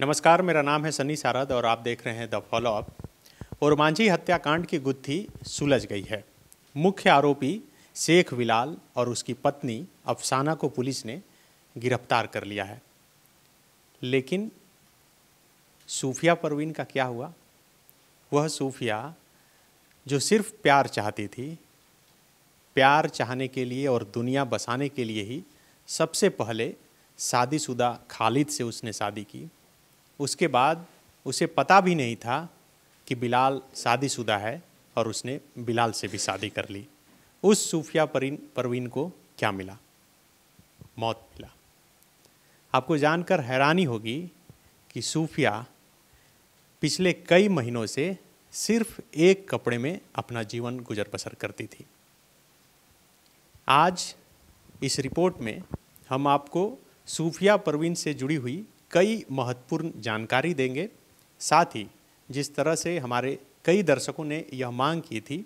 नमस्कार मेरा नाम है सनी सारद और आप देख रहे हैं द फॉलोअप और मांझी हत्याकांड की गुत्थी सुलझ गई है मुख्य आरोपी शेख विलाल और उसकी पत्नी अफसाना को पुलिस ने गिरफ्तार कर लिया है लेकिन सूफिया परवीन का क्या हुआ वह सूफिया जो सिर्फ प्यार चाहती थी प्यार चाहने के लिए और दुनिया बसाने के लिए ही सबसे पहले शादीशुदा खालिद से उसने शादी की उसके बाद उसे पता भी नहीं था कि बिलाल शादीशुदा है और उसने बिलाल से भी शादी कर ली उस सूफिया परिन परवीन को क्या मिला मौत मिला आपको जानकर हैरानी होगी कि सूफिया पिछले कई महीनों से सिर्फ एक कपड़े में अपना जीवन गुजर बसर करती थी आज इस रिपोर्ट में हम आपको सूफिया परवीन से जुड़ी हुई कई महत्वपूर्ण जानकारी देंगे साथ ही जिस तरह से हमारे कई दर्शकों ने यह मांग की थी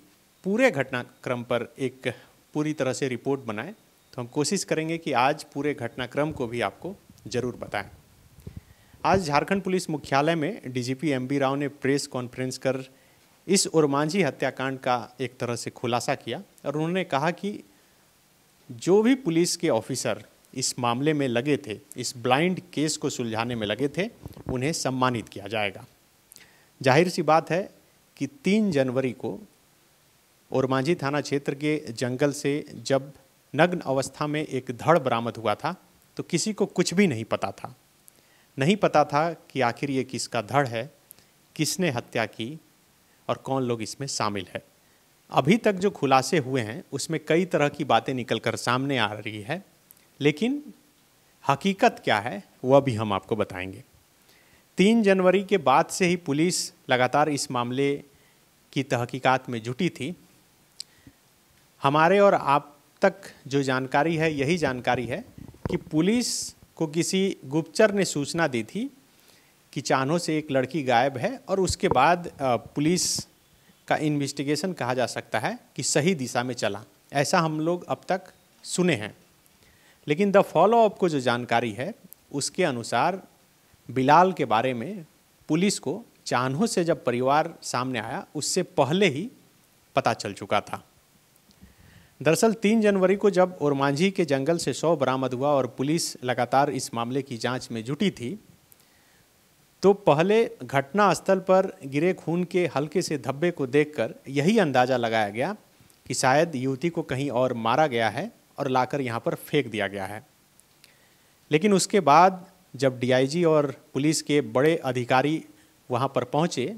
पूरे घटनाक्रम पर एक पूरी तरह से रिपोर्ट बनाएं तो हम कोशिश करेंगे कि आज पूरे घटनाक्रम को भी आपको ज़रूर बताएं आज झारखंड पुलिस मुख्यालय में डीजीपी एमबी राव ने प्रेस कॉन्फ्रेंस कर इस उर्मांझी हत्याकांड का एक तरह से खुलासा किया और उन्होंने कहा कि जो भी पुलिस के ऑफिसर इस मामले में लगे थे इस ब्लाइंड केस को सुलझाने में लगे थे उन्हें सम्मानित किया जाएगा जाहिर सी बात है कि तीन जनवरी को और मांझी थाना क्षेत्र के जंगल से जब नग्न अवस्था में एक धड़ बरामद हुआ था तो किसी को कुछ भी नहीं पता था नहीं पता था कि आखिर ये किसका धड़ है किसने हत्या की और कौन लोग इसमें शामिल है अभी तक जो खुलासे हुए हैं उसमें कई तरह की बातें निकल कर सामने आ रही है लेकिन हकीकत क्या है वह भी हम आपको बताएंगे तीन जनवरी के बाद से ही पुलिस लगातार इस मामले की तहकीकात में जुटी थी हमारे और आप तक जो जानकारी है यही जानकारी है कि पुलिस को किसी गुप्तचर ने सूचना दी थी कि चानों से एक लड़की गायब है और उसके बाद पुलिस का इन्वेस्टिगेशन कहा जा सकता है कि सही दिशा में चला ऐसा हम लोग अब तक सुने हैं लेकिन द फॉलो अप को जो जानकारी है उसके अनुसार बिलाल के बारे में पुलिस को चान्हो से जब परिवार सामने आया उससे पहले ही पता चल चुका था दरअसल तीन जनवरी को जब ओरमांझी के जंगल से शव बरामद हुआ और पुलिस लगातार इस मामले की जांच में जुटी थी तो पहले घटनास्थल पर गिरे खून के हल्के से धब्बे को देखकर यही अंदाज़ा लगाया गया कि शायद युवती को कहीं और मारा गया है और लाकर यहाँ पर फेंक दिया गया है लेकिन उसके बाद जब डीआईजी और पुलिस के बड़े अधिकारी वहाँ पर पहुँचे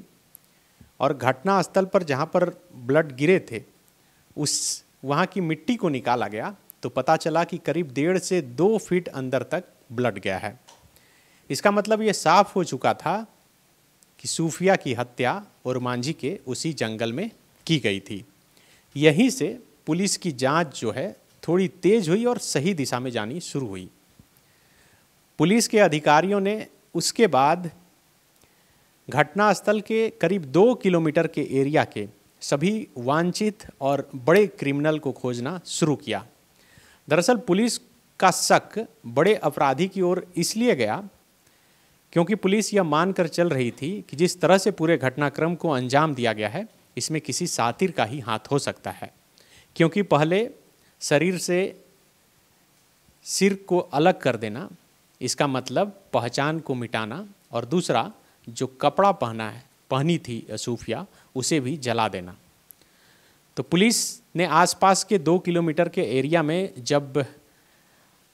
और घटना स्थल पर जहाँ पर ब्लड गिरे थे उस वहाँ की मिट्टी को निकाला गया तो पता चला कि करीब डेढ़ से दो फीट अंदर तक ब्लड गया है इसका मतलब ये साफ हो चुका था कि सूफिया की हत्या और मांझी के उसी जंगल में की गई थी यहीं से पुलिस की जांच जो है थोड़ी तेज हुई और सही दिशा में जानी शुरू हुई पुलिस के अधिकारियों ने उसके बाद घटनास्थल के करीब दो किलोमीटर के एरिया के सभी वांछित और बड़े क्रिमिनल को खोजना शुरू किया दरअसल पुलिस का शक बड़े अपराधी की ओर इसलिए गया क्योंकि पुलिस यह मानकर चल रही थी कि जिस तरह से पूरे घटनाक्रम को अंजाम दिया गया है इसमें किसी सातिर का ही हाथ हो सकता है क्योंकि पहले शरीर से सिर को अलग कर देना इसका मतलब पहचान को मिटाना और दूसरा जो कपड़ा पहना है पहनी थी सूफिया उसे भी जला देना तो पुलिस ने आसपास के दो किलोमीटर के एरिया में जब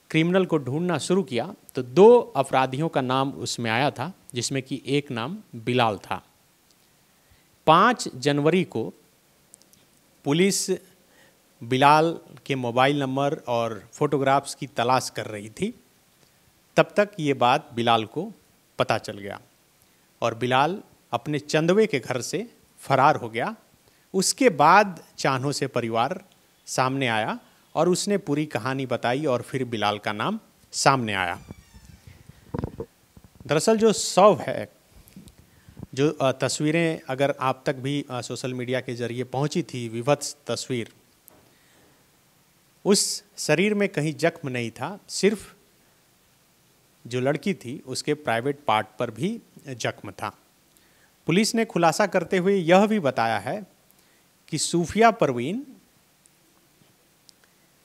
क्रिमिनल को ढूंढना शुरू किया तो दो अपराधियों का नाम उसमें आया था जिसमें कि एक नाम बिलाल था पाँच जनवरी को पुलिस बिलाल के मोबाइल नंबर और फोटोग्राफ्स की तलाश कर रही थी तब तक ये बात बिलाल को पता चल गया और बिलाल अपने चंदवे के घर से फरार हो गया उसके बाद चाहों से परिवार सामने आया और उसने पूरी कहानी बताई और फिर बिलाल का नाम सामने आया दरअसल जो शव है जो तस्वीरें अगर आप तक भी सोशल मीडिया के जरिए पहुंची थी विभत्स तस्वीर उस शरीर में कहीं जख्म नहीं था सिर्फ जो लड़की थी उसके प्राइवेट पार्ट पर भी जख्म था पुलिस ने खुलासा करते हुए यह भी बताया है कि सूफिया परवीन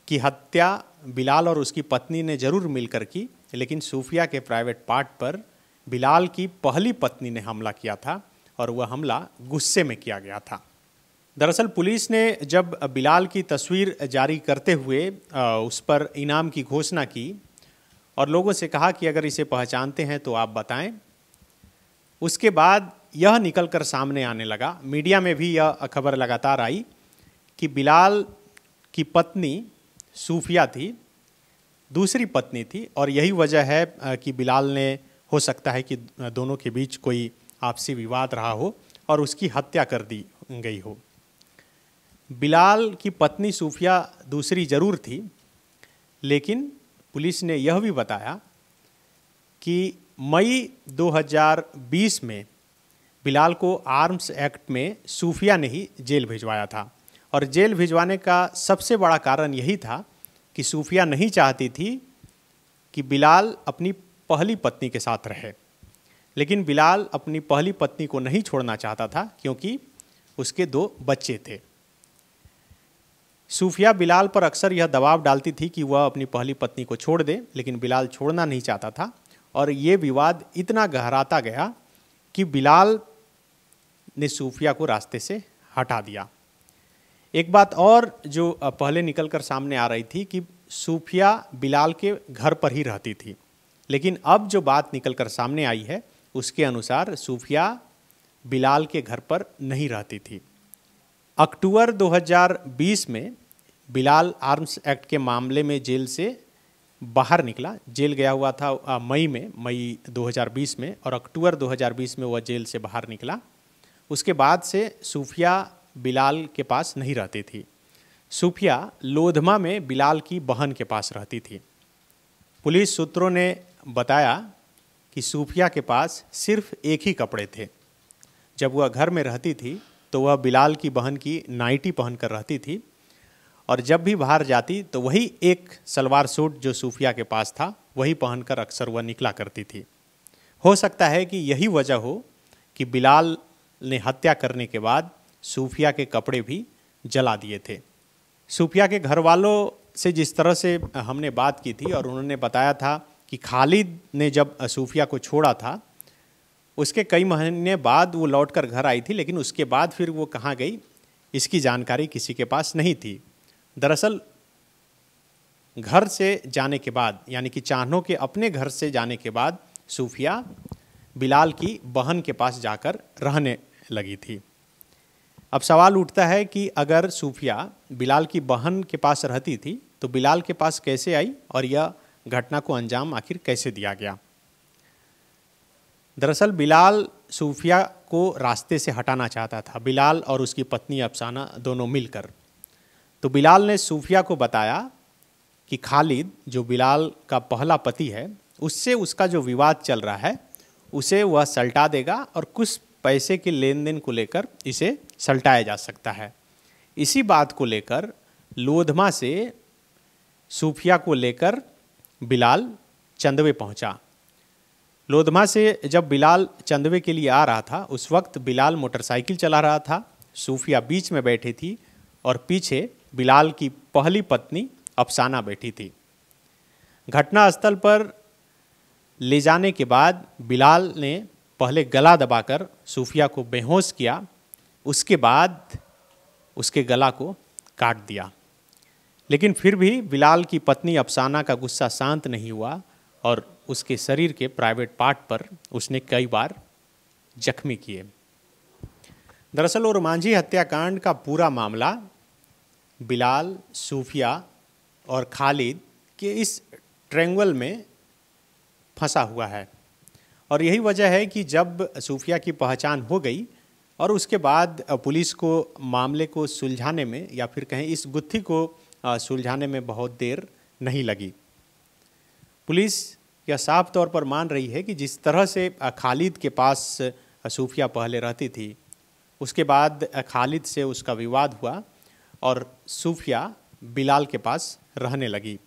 की हत्या बिलाल और उसकी पत्नी ने जरूर मिलकर की लेकिन सूफिया के प्राइवेट पार्ट पर बिलाल की पहली पत्नी ने हमला किया था और वह हमला गुस्से में किया गया था दरअसल पुलिस ने जब बिलाल की तस्वीर जारी करते हुए उस पर इनाम की घोषणा की और लोगों से कहा कि अगर इसे पहचानते हैं तो आप बताएं उसके बाद यह निकल कर सामने आने लगा मीडिया में भी यह खबर लगातार आई कि बिलाल की पत्नी सूफिया थी दूसरी पत्नी थी और यही वजह है कि बिलाल ने हो सकता है कि दोनों के बीच कोई आपसी विवाद रहा हो और उसकी हत्या कर दी गई हो बिलाल की पत्नी सूफिया दूसरी ज़रूर थी लेकिन पुलिस ने यह भी बताया कि मई 2020 में बिलाल को आर्म्स एक्ट में सूफिया ने ही जेल भिजवाया था और जेल भिजवाने का सबसे बड़ा कारण यही था कि सूफिया नहीं चाहती थी कि बिलाल अपनी पहली पत्नी के साथ रहे लेकिन बिलाल अपनी पहली पत्नी को नहीं छोड़ना चाहता था क्योंकि उसके दो बच्चे थे सूफिया बिलाल पर अक्सर यह दबाव डालती थी कि वह अपनी पहली पत्नी को छोड़ दे लेकिन बिलाल छोड़ना नहीं चाहता था और ये विवाद इतना गहराता गया कि बिलाल ने सूफिया को रास्ते से हटा दिया एक बात और जो पहले निकल कर सामने आ रही थी कि सूफिया बिलाल के घर पर ही रहती थी लेकिन अब जो बात निकल कर सामने आई है उसके अनुसार सूफिया बिलाल के घर पर नहीं रहती थी अक्टूबर 2020 में बिलाल आर्म्स एक्ट के मामले में जेल से बाहर निकला जेल गया हुआ था मई में मई 2020 में और अक्टूबर 2020 में वह जेल से बाहर निकला उसके बाद से सूफिया बिलाल के पास नहीं रहती थी सूफिया लोधमा में बिलाल की बहन के पास रहती थी पुलिस सूत्रों ने बताया कि सूफिया के पास सिर्फ एक ही कपड़े थे जब वह घर में रहती थी तो वह बिलाल की बहन की नाइटी पहनकर रहती थी और जब भी बाहर जाती तो वही एक सलवार सूट जो सूफिया के पास था वही पहनकर अक्सर वह निकला करती थी हो सकता है कि यही वजह हो कि बिलाल ने हत्या करने के बाद सूफिया के कपड़े भी जला दिए थे सूफिया के घर वालों से जिस तरह से हमने बात की थी और उन्होंने बताया था कि खालिद ने जब सूफिया को छोड़ा था उसके कई महीने बाद वो लौटकर घर आई थी लेकिन उसके बाद फिर वो कहाँ गई इसकी जानकारी किसी के पास नहीं थी दरअसल घर से जाने के बाद यानी कि चाहनों के अपने घर से जाने के बाद सूफिया बिलाल की बहन के पास जाकर रहने लगी थी अब सवाल उठता है कि अगर सूफिया बिलाल की बहन के पास रहती थी तो बिलाल के पास कैसे आई और यह घटना को अंजाम आखिर कैसे दिया गया दरअसल बिलाल सूफिया को रास्ते से हटाना चाहता था बिलाल और उसकी पत्नी अफसाना दोनों मिलकर तो बिलाल ने सूफिया को बताया कि खालिद जो बिलाल का पहला पति है उससे उसका जो विवाद चल रहा है उसे वह सलटा देगा और कुछ पैसे के लेन देन को लेकर इसे सलटाया जा सकता है इसी बात को लेकर लोधमा से सूफिया को लेकर बिलाल चंदवे पहुंचा लोधमा से जब बिलाल चंदवे के लिए आ रहा था उस वक्त बिलाल मोटरसाइकिल चला रहा था सूफिया बीच में बैठी थी और पीछे बिलाल की पहली पत्नी अफसाना बैठी थी घटनास्थल पर ले जाने के बाद बिलाल ने पहले गला दबाकर सूफिया को बेहोश किया उसके बाद उसके गला को काट दिया लेकिन फिर भी बिलाल की पत्नी अफसाना का गुस्सा शांत नहीं हुआ और उसके शरीर के प्राइवेट पार्ट पर उसने कई बार जख्मी किए दरअसल और मांझी हत्याकांड का पूरा मामला बिलाल सूफिया और खालिद के इस ट्रेंगल में फंसा हुआ है और यही वजह है कि जब सूफिया की पहचान हो गई और उसके बाद पुलिस को मामले को सुलझाने में या फिर कहें इस गुत्थी को सुलझाने में बहुत देर नहीं लगी पुलिस यह साफ तौर पर मान रही है कि जिस तरह से खालिद के पास सूफिया पहले रहती थी उसके बाद खालिद से उसका विवाद हुआ और सूफिया बिलाल के पास रहने लगी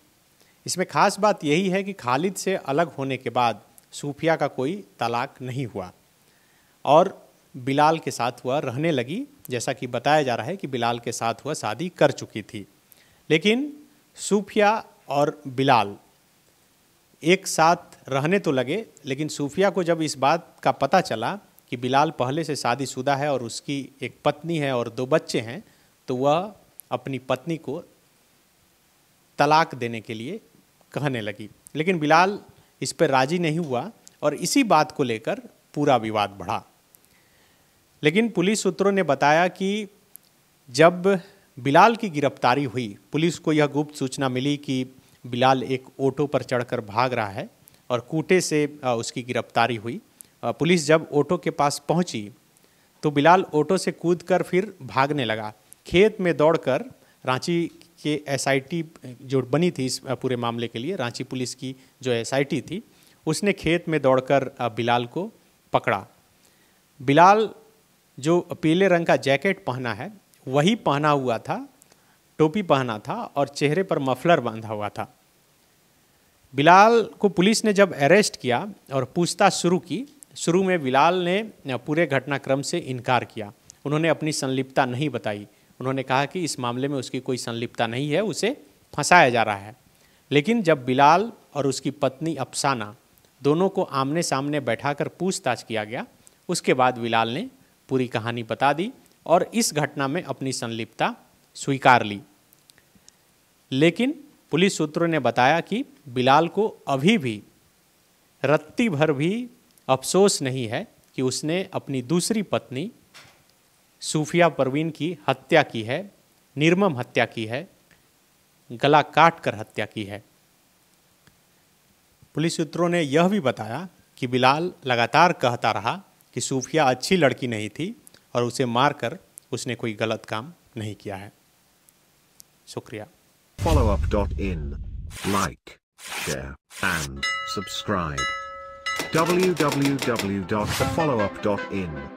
इसमें ख़ास बात यही है कि खालिद से अलग होने के बाद सूफिया का कोई तलाक नहीं हुआ और बिलाल के साथ हुआ रहने लगी जैसा कि बताया जा रहा है कि बिलाल के साथ हुआ शादी कर चुकी थी लेकिन सूफिया और बिलाल एक साथ रहने तो लगे लेकिन सूफिया को जब इस बात का पता चला कि बिलाल पहले से शादीशुदा है और उसकी एक पत्नी है और दो बच्चे हैं तो वह अपनी पत्नी को तलाक देने के लिए कहने लगी लेकिन बिलाल इस पर राजी नहीं हुआ और इसी बात को लेकर पूरा विवाद बढ़ा लेकिन पुलिस सूत्रों ने बताया कि जब बिलाल की गिरफ्तारी हुई पुलिस को यह गुप्त सूचना मिली कि बिलाल एक ऑटो पर चढ़कर भाग रहा है और कूटे से उसकी गिरफ्तारी हुई पुलिस जब ऑटो के पास पहुंची तो बिलाल ऑटो से कूदकर फिर भागने लगा खेत में दौड़कर रांची के एसआईटी जो बनी थी इस पूरे मामले के लिए रांची पुलिस की जो एसआईटी थी उसने खेत में दौड़कर बिलाल को पकड़ा बिलाल जो पीले रंग का जैकेट पहना है वही पहना हुआ था टोपी पहना था और चेहरे पर मफलर बांधा हुआ था बिलाल को पुलिस ने जब अरेस्ट किया और पूछताछ शुरू की शुरू में बिलाल ने पूरे घटनाक्रम से इनकार किया उन्होंने अपनी संलिप्तता नहीं बताई उन्होंने कहा कि इस मामले में उसकी कोई संलिप्तता नहीं है उसे फंसाया जा रहा है लेकिन जब बिलाल और उसकी पत्नी अफसाना दोनों को आमने सामने बैठाकर पूछताछ किया गया उसके बाद बिलाल ने पूरी कहानी बता दी और इस घटना में अपनी संलिप्तता स्वीकार ली लेकिन पुलिस सूत्रों ने बताया कि बिलाल को अभी भी रत्ती भर भी अफसोस नहीं है कि उसने अपनी दूसरी पत्नी सूफिया परवीन की हत्या की है निर्मम हत्या की है गला काट कर हत्या की है पुलिस सूत्रों ने यह भी बताया कि बिलाल लगातार कहता रहा कि सूफिया अच्छी लड़की नहीं थी और उसे मारकर उसने कोई गलत काम नहीं किया है शुक्रिया follow up dot in like and subscribe W W W dot dot in